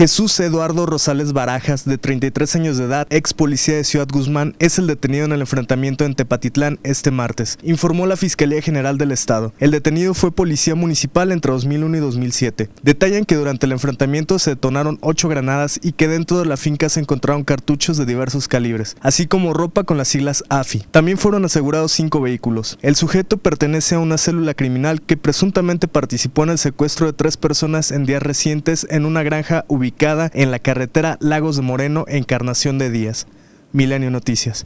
Jesús Eduardo Rosales Barajas, de 33 años de edad, ex policía de Ciudad Guzmán, es el detenido en el enfrentamiento en Tepatitlán este martes, informó la Fiscalía General del Estado. El detenido fue policía municipal entre 2001 y 2007. Detallan que durante el enfrentamiento se detonaron ocho granadas y que dentro de la finca se encontraron cartuchos de diversos calibres, así como ropa con las siglas AFI. También fueron asegurados cinco vehículos. El sujeto pertenece a una célula criminal que presuntamente participó en el secuestro de tres personas en días recientes en una granja ubicada ubicada en la carretera Lagos de Moreno, Encarnación de Díaz. Milenio Noticias.